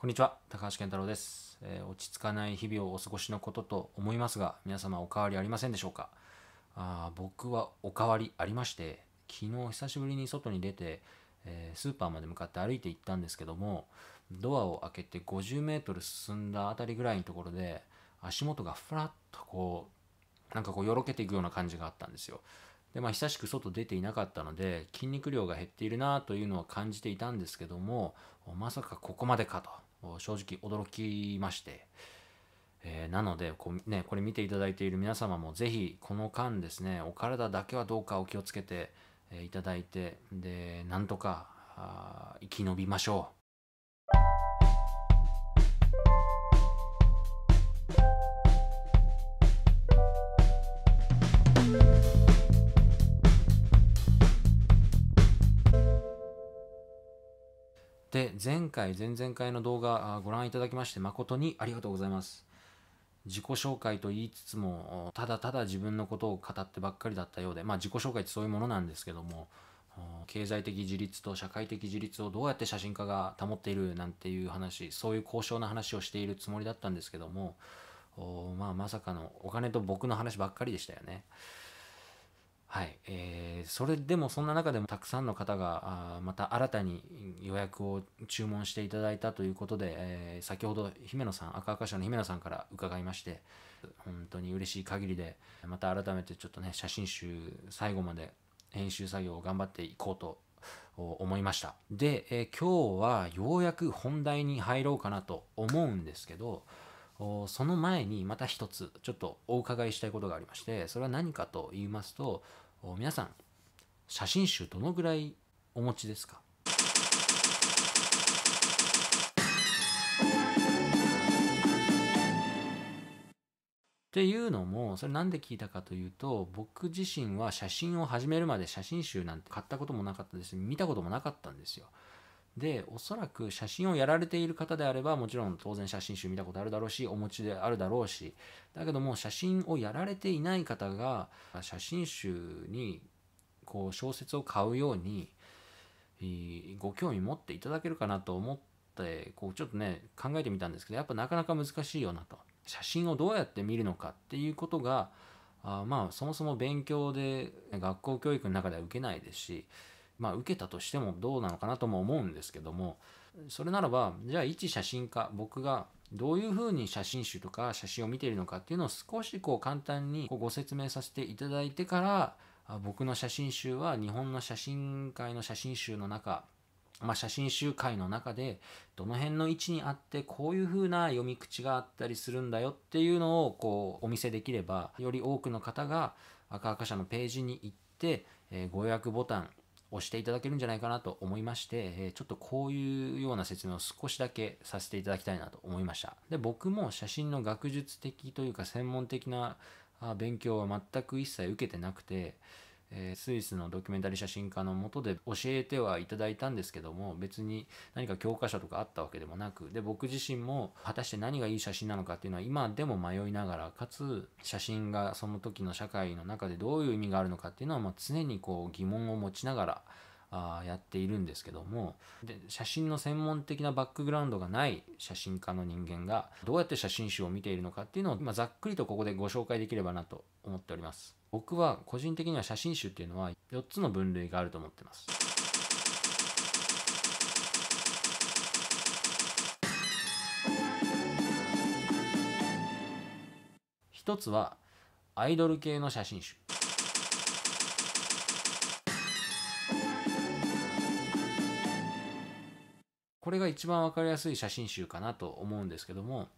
こんにちは、高橋健太郎です、えー、落ち着かない日々をお過ごしのことと思いますが、皆様おかわりありませんでしょうかあ僕はおかわりありまして、昨日久しぶりに外に出て、えー、スーパーまで向かって歩いて行ったんですけども、ドアを開けて50メートル進んだあたりぐらいのところで、足元がふらっとこう、なんかこうよろけていくような感じがあったんですよ。で、まあ久しく外出ていなかったので、筋肉量が減っているなというのは感じていたんですけども、まさかここまでかと。正直驚きまして、えー、なのでこ,、ね、これ見ていただいている皆様もぜひこの間ですねお体だけはどうかお気をつけて、えいただいてでなんとか生き延びましょう。で、前回、前々回の動画ご覧いただきまして誠にありがとうございます。自己紹介と言いつつも、ただただ自分のことを語ってばっかりだったようで、まあ自己紹介ってそういうものなんですけども、経済的自立と社会的自立をどうやって写真家が保っているなんていう話そういう高尚な話をしているつもりだったんですけどもまあまさかのお金と僕の話ばっかりでしたよね。はい、えー、それでもそんな中でもたくさんの方があまた新たに予約を注文していただいたということで、えー、先ほど姫野さん赤赤社の姫野さんから伺いまして本当に嬉しい限りでまた改めてちょっとね写真集最後まで編集作業を頑張っていこうと思いましたで、えー、今日はようやく本題に入ろうかなと思うんですけどその前にまた一つちょっとお伺いしたいことがありましてそれは何かと言いますと皆さん写真集どのぐらいお持ちですかっていうのもそれなんで聞いたかというと僕自身は写真を始めるまで写真集なんて買ったこともなかったですし見たこともなかったんですよ。でおそらく写真をやられている方であればもちろん当然写真集見たことあるだろうしお持ちであるだろうしだけども写真をやられていない方が写真集にこう小説を買うようにご興味持っていただけるかなと思ってこうちょっとね考えてみたんですけどやっぱなかなか難しいよなと写真をどうやって見るのかっていうことがあまあそもそも勉強で学校教育の中では受けないですしまあ受けたとしてもどうなのかなとも思うんですけどもそれならばじゃあ一写真家僕がどういうふうに写真集とか写真を見ているのかっていうのを少しこう簡単にご説明させていただいてから僕の写真集は日本の写真界の写真集の中まあ、写真集会の中でどの辺の位置にあってこういう風な読み口があったりするんだよっていうのをこうお見せできればより多くの方が赤赤社のページに行って、えご予約ボタン押していただけるんじゃないかなと思いまして、えちょっとこういうような説明を少しだけさせていただきたいなと思いました。で、僕も写真の学術的というか専門的な勉強は全く一切受けてなくて、えー、スイスのドキュメンタリー写真家のもとで教えてはいただいたんですけども別に何か教科書とかあったわけでもなくで僕自身も果たして何がいい写真なのかっていうのは今でも迷いながらかつ写真がその時の社会の中でどういう意味があるのかっていうのは、まあ、常にこう疑問を持ちながらあやっているんですけどもで写真の専門的なバックグラウンドがない写真家の人間がどうやって写真集を見ているのかっていうのを、ざっくりとここでご紹介できればなと思っております僕は個人的には写真集っていうのは4つの分類があると思ってます1つはアイドル系の写真集これが一番分かりやすい写真集かなと思うんですけども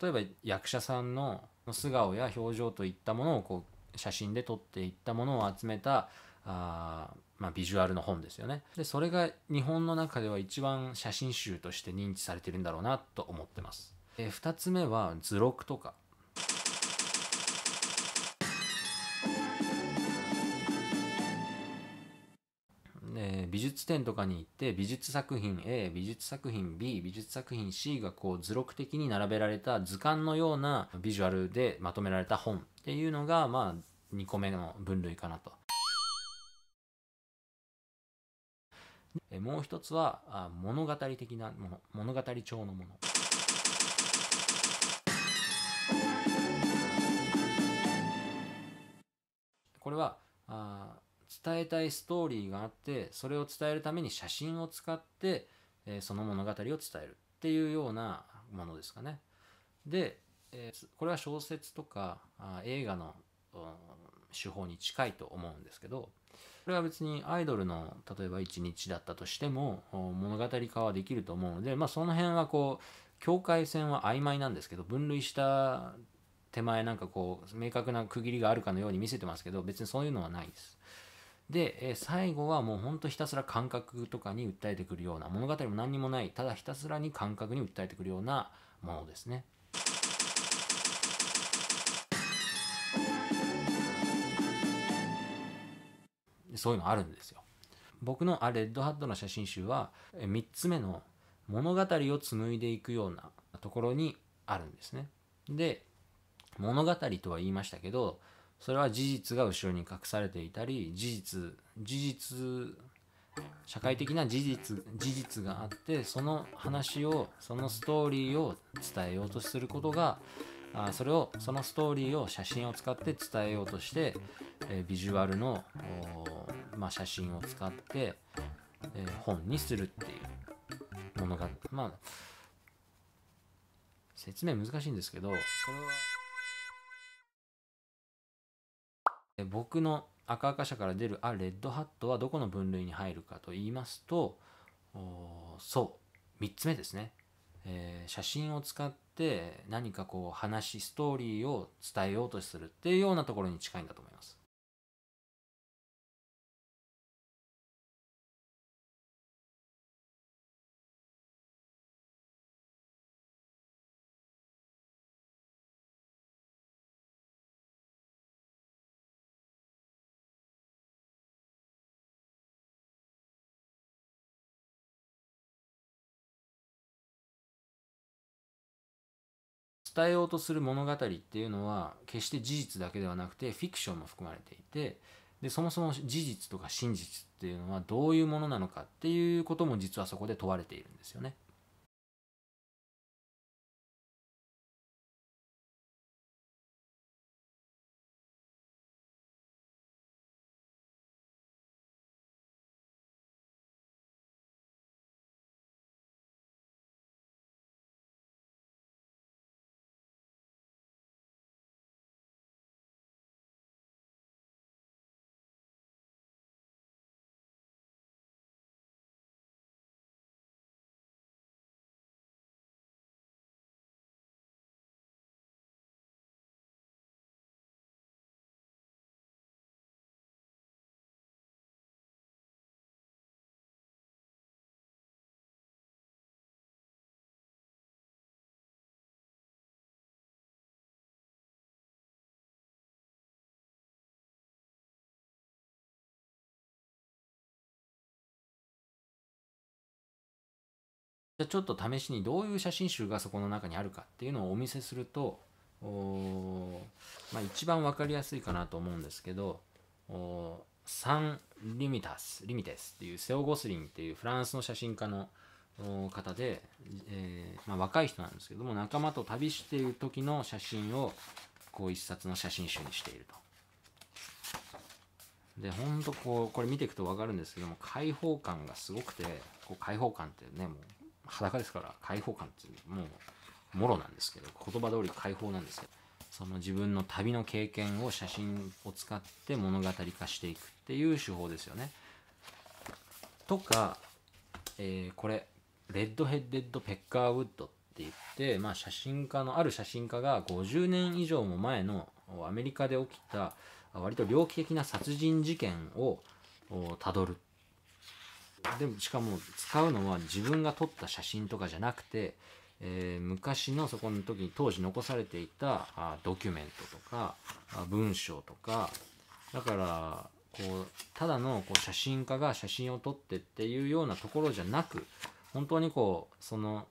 例えば役者さんの素顔や表情といったものをこう写真で撮っていったものを集めたあ、まあ、ビジュアルの本ですよねでそれが日本の中では一番写真集として認知されてるんだろうなと思ってます二つ目は図録とか美術展とかに行って美術作品 A 美術作品 B 美術作品 C がこう図録的に並べられた図鑑のようなビジュアルでまとめられた本っていうのがまあ2個目の分類かなと。もう一つは物語的なもの物語調のもの。これはあ伝えたいストーリーがあってそれを伝えるために写真を使って、えー、その物語を伝えるっていうようなものですかね。で、えー、これは小説とかあ映画の、うん、手法に近いと思うんですけどこれは別にアイドルの例えば一日だったとしても物語化はできると思うので、まあ、その辺はこう境界線は曖昧なんですけど分類した手前なんかこう明確な区切りがあるかのように見せてますけど別にそういうのはないです。で、え最後はもうほんとひたすら感覚とかに訴えてくるような物語も何にもないただひたすらに感覚に訴えてくるようなものですね。そういうのあるんですよ。僕のレッドハットの写真集は3つ目の物語を紡いでいくようなところにあるんですね。で物語とは言いましたけどそれは事実が後ろに隠されていたり事実事実社会的な事実事実があってその話をそのストーリーを伝えようとすることがあそれをそのストーリーを写真を使って伝えようとして、えビジュアルの、まあ、写真を使って、え本にするっていうものがまあ説明難しいんですけどそれは。僕の赤々社から出る「あレッドハット」はどこの分類に入るかと言いますとそう3つ目ですね、えー、写真を使って何かこう話ストーリーを伝えようとするっていうようなところに近いんだと思います伝えようとする物語っていうのは決して事実だけではなくてフィクションも含まれていてでそもそも事実とか真実っていうのはどういうものなのかっていうことも実はそこで問われているんですよね。じゃちょっと試しにどういう写真集がそこの中にあるかっていうのをお見せすると、まあ、一番分かりやすいかなと思うんですけど、サン・リミタス、リミテスっていうセオ・ゴスリンっていうフランスの写真家の方で、えー、まあ、若い人なんですけども仲間と旅している時の写真をこう一冊の写真集にしていると。で、ほんとこう、これ見ていくと分かるんですけども、開放感がすごくて、こう開放感ってね、もう裸ですから解放感っていうもうもろなんですけど言葉通り解放なんですけどその自分の旅の経験を写真を使って物語化していくっていう手法ですよね。とか、えー、これレッドヘッデッド・ペッカーウッドって言って、まあ、写真家のある写真家が50年以上も前のアメリカで起きた割と猟奇的な殺人事件をたどるでもしかも使うのは自分が撮った写真とかじゃなくて、えー、昔のそこの時に当時残されていたあドキュメントとかあ文章とかだからこうただのこう写真家が写真を撮ってっていうようなところじゃなく本当にこうその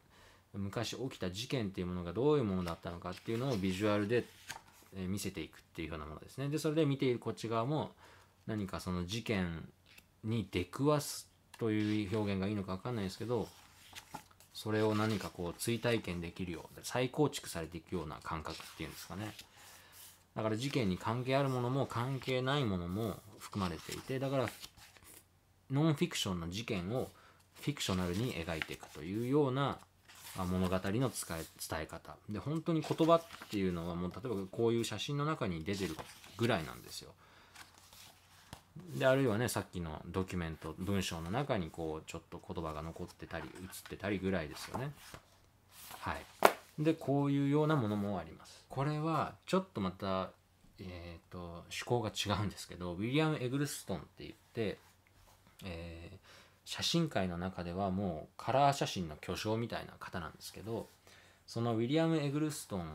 昔起きた事件っていうものがどういうものだったのかっていうのをビジュアルで見せていくっていうようなものですねでそれで見ているこっち側も何かその事件に出くわすという表現がいいのか分かんないですけどそれを何かこう追体験できるような再構築されていくような感覚っていうんですかねだから事件に関係あるものも関係ないものも含まれていてだからノンフィクションの事件をフィクショナルに描いていくというような物語の使い伝え方で本当に言葉っていうのはもう例えばこういう写真の中に出てるぐらいなんですよであるいはねさっきのドキュメント文章の中にこうちょっと言葉が残ってたり映ってたりぐらいですよねはいでこういうようなものもありますこれはちょっとまたえっ、ー、と趣向が違うんですけどウィリアム・エグルストンって言って、えー、写真界の中ではもうカラー写真の巨匠みたいな方なんですけどそのウィリアム・エグルストン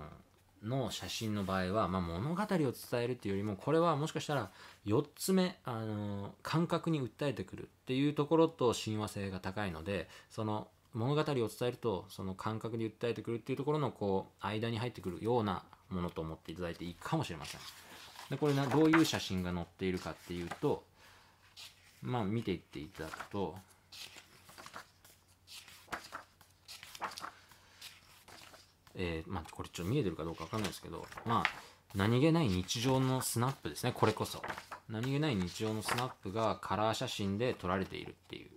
の写真の場合は、まあ、物語を伝えるっていうよりもこれはもしかしたら4つ目、あの感覚に訴えてくるっていうところと親和性が高いのでその物語を伝えるとその感覚に訴えてくるっていうところのこう間に入ってくるようなものと思っていただいていいかもしれません。でこれなどういう写真が載っているかっていうとまあ見ていっていただくとえー、まあ、これちょっと見えてるかどうかわかんないですけど、まあ、何気ない日常のスナップですね、これこそ。何気ない日常のスナップがカラー写真で撮られているっていう。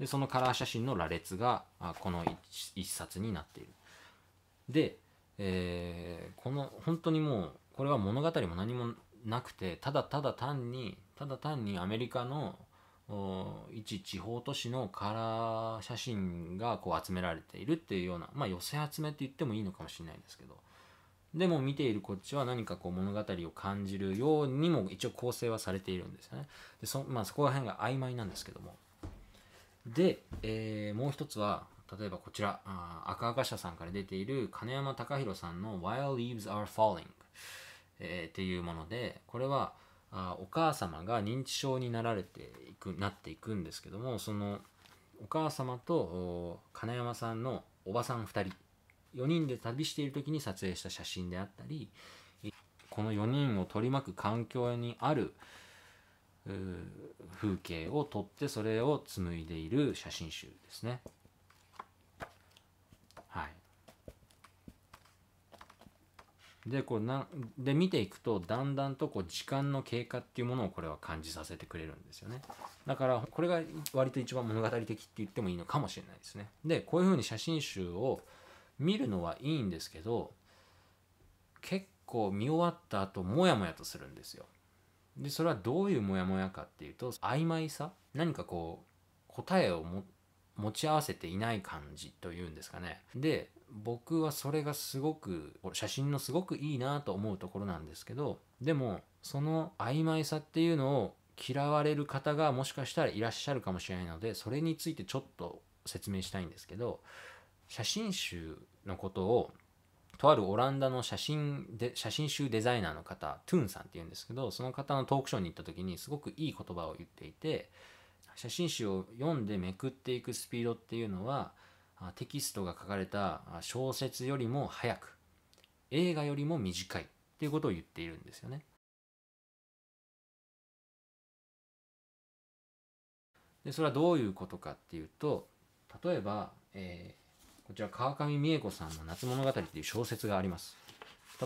で、そのカラー写真の羅列が、あこの一冊になっている。で、えー、この、本当にもう、これは物語も何もなくて、ただただ単に、ただ単にアメリカの一地方都市のカラー写真がこう集められているっていうような、まあ、寄せ集めって言ってもいいのかもしれないんですけどでも見ているこっちは何かこう物語を感じるようにも一応構成はされているんですよねでそ,、まあ、そこら辺が曖昧なんですけどもで、えー、もう一つは例えばこちらあ赤社さんから出ている金山隆弘さんの「While Leaves Are Falling」えー、っていうものでこれは「あお母様が認知症になられていくなっていくんですけどもそのお母様と金山さんのおばさん2人4人で旅している時に撮影した写真であったりこの4人を取り巻く環境にある風景を撮ってそれを紡いでいる写真集ですね。でこうなで見ていくとだんだんとこう時間の経過っていうものをこれは感じさせてくれるんですよねだからこれが割と一番物語的って言ってもいいのかもしれないですねでこういうふうに写真集を見るのはいいんですけど結構見終わった後モヤモヤとするんですよでそれはどういうモヤモヤかっていうと曖昧さ何かこう答えを持ち合わせていない感じというんですかねで僕はそれがすごく写真のすごくいいなと思うところなんですけどでもその曖昧さっていうのを嫌われる方がもしかしたらいらっしゃるかもしれないのでそれについてちょっと説明したいんですけど写真集のことをとあるオランダの写真で写真集デザイナーの方トゥーンさんっていうんですけどその方のトークショーに行った時にすごくいい言葉を言っていて写真集を読んでめくっていくスピードっていうのはテキストが書かれた小説よりも早く映画よりも短いっていうことを言っているんですよね。でそれはどういうことかっていうと例えば、えー、こちら川上美恵子さんの「夏物語」っていう小説があります。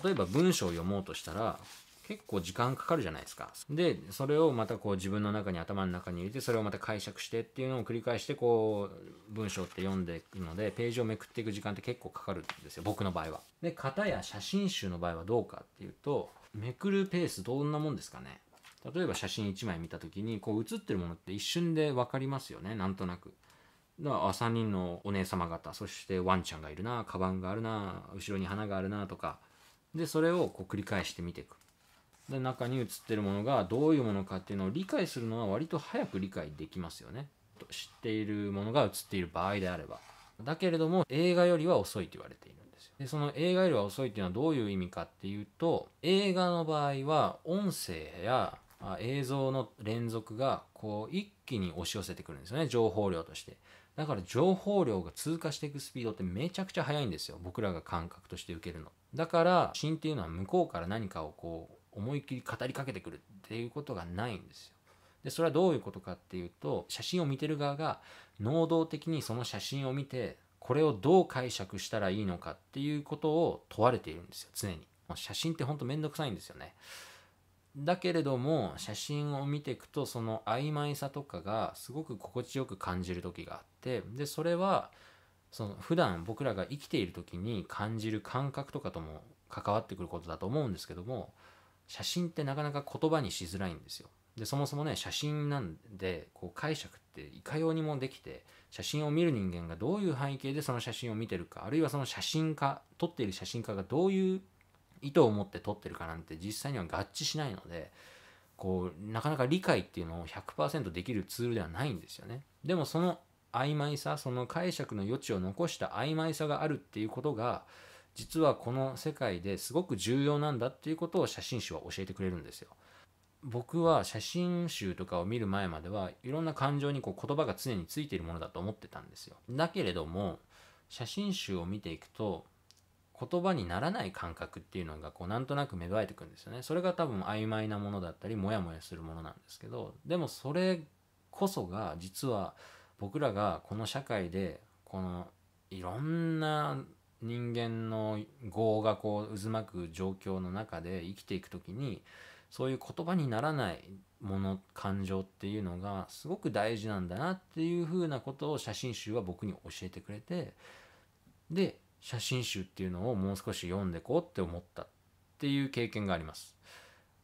例えば文章を読もうとしたら結構時間かかるじゃないですか。で、それをまたこう自分の中に頭の中に入れて、それをまた解釈してっていうのを繰り返して、こう、文章って読んでいくので、ページをめくっていく時間って結構かかるんですよ、僕の場合は。で、型や写真集の場合はどうかっていうと、めくるペースどんなもんですかね。例えば写真1枚見た時に、こう写ってるものって一瞬で分かりますよね、なんとなく。だから3人のお姉様方、そしてワンちゃんがいるな、カバンがあるな、後ろに花があるなとか、で、それをこう繰り返して見ていく。で中に映ってるものがどういうものかっていうのを理解するのは割と早く理解できますよね。知っているものが映っている場合であれば。だけれども映画よりは遅いって言われているんですよ。でその映画よりは遅いっていうのはどういう意味かっていうと映画の場合は音声や映像の連続がこう一気に押し寄せてくるんですよね情報量として。だから情報量が通過していくスピードってめちゃくちゃ速いんですよ僕らが感覚として受けるの。だから心っていうのは向こうから何かをこう思いっきり語りかけてくるっていうことがないんですよ。でそれはどういうことかっていうと写真を見てる側が能動的にその写真を見てこれをどう解釈したらいいのかっていうことを問われているんですよ常に。写真ってほんとめんどくさいんですよね。だけれども写真を見ていくとその曖昧さとかがすごく心地よく感じる時があってでそれはその普段僕らが生きている時に感じる感覚とかとも関わってくることだと思うんですけども写真ってなかなか言葉にしづらいんですよ。でそもそもね写真なんでこう解釈っていかようにもできて写真を見る人間がどういう背景でその写真を見てるかあるいはその写真家撮っている写真家がどういう意図を持って撮ってるかなんて実際には合致しないのでこうなかなか理解っていうのを100%できるツールではないんですよね。でもその曖昧さその解釈の余地を残した曖昧さがあるっていうことが実はこの世界ですごく重要なんだっていうことを写真集は教えてくれるんですよ。僕は写真集とかを見る前まではいろんな感情にこう言葉が常についているものだと思ってたんですよ。だけれども写真集を見ていくと言葉にならない感覚っていうのがこうなんとなく芽生えてくんですよね。それが多分曖昧なものだったりモヤモヤするものなんですけどでもそれこそが実は僕らがこの社会でこのいろんな人間の業がこう渦巻く状況の中で生きていく時にそういう言葉にならないもの感情っていうのがすごく大事なんだなっていうふうなことを写真集は僕に教えてくれてで写真集っていうのをもう少し読んでこうって思ったっていう経験があります。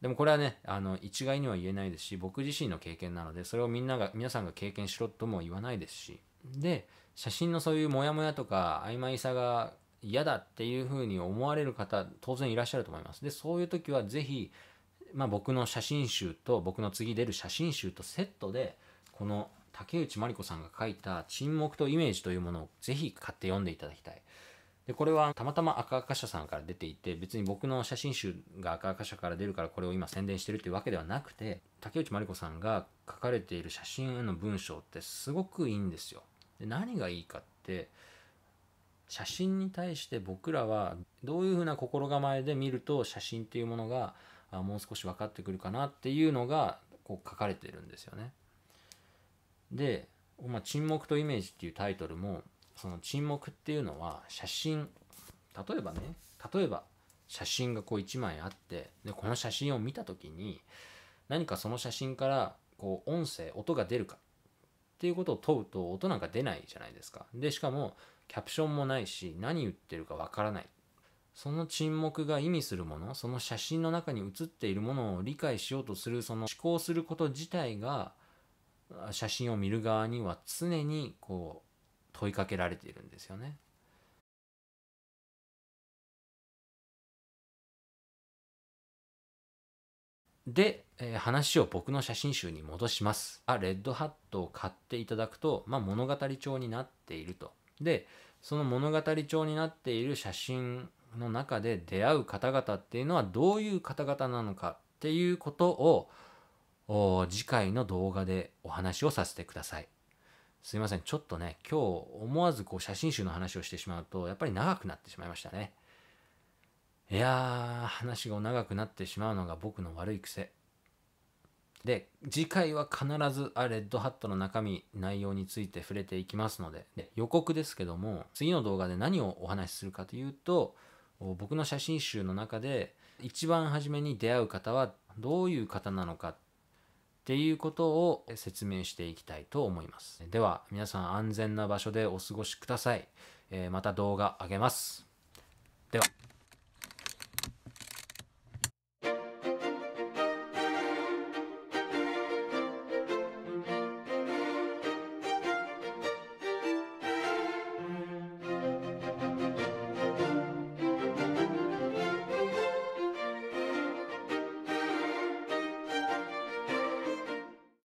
でもこれはね、あの、一概には言えないですし、僕自身の経験なので、それをみんなが、皆さんが経験しろとも言わないですし、で、写真のそういうモヤモヤとか曖昧さが嫌だっていうふうに思われる方当然いらっしゃると思います。でそういう時は是非、まあ、僕の写真集と僕の次出る写真集とセットでこの竹内真理子さんが書いた「沈黙とイメージ」というものを是非買って読んでいただきたい。でこれはたまたま赤赤社さんから出ていて別に僕の写真集が赤赤社から出るからこれを今宣伝してるっていうわけではなくて竹内真理子さんが書かれている写真への文章ってすごくいいんですよ。で何がいいかって写真に対して僕らはどういうふうな心構えで見ると写真っていうものがもう少し分かってくるかなっていうのがこう書かれてるんですよね。で「まあ、沈黙とイメージ」っていうタイトルもその沈黙っていうのは写真例えばね例えば写真がこう1枚あってでこの写真を見た時に何かその写真からこう音声音が出るかっていうことを問うと音なんか出ないじゃないですか。でしかもキャプションもないし何言ってるかわからないその沈黙が意味するものその写真の中に写っているものを理解しようとするその思考すること自体が写真を見る側には常にこう問いかけられているんですよね。で、えー、話を僕の写真集に戻します。あ、レッドハットを買っていただくと、まあ、物語調になっていると。でその物語調になっている写真の中で出会う方々っていうのはどういう方々なのかっていうことを次回の動画でお話をさせてください。すいません。ちょっとね、今日思わずこう写真集の話をしてしまうと、やっぱり長くなってしまいましたね。いやー、話が長くなってしまうのが僕の悪い癖。で次回は必ずあレッドハットの中身内容について触れていきますのでで予告ですけども次の動画で何をお話しするかというと僕の写真集の中で一番初めに出会う方はどういう方なのかっていうことを説明していきたいと思いますでは皆さん安全な場所でお過ごしください、えー、また動画あげますでは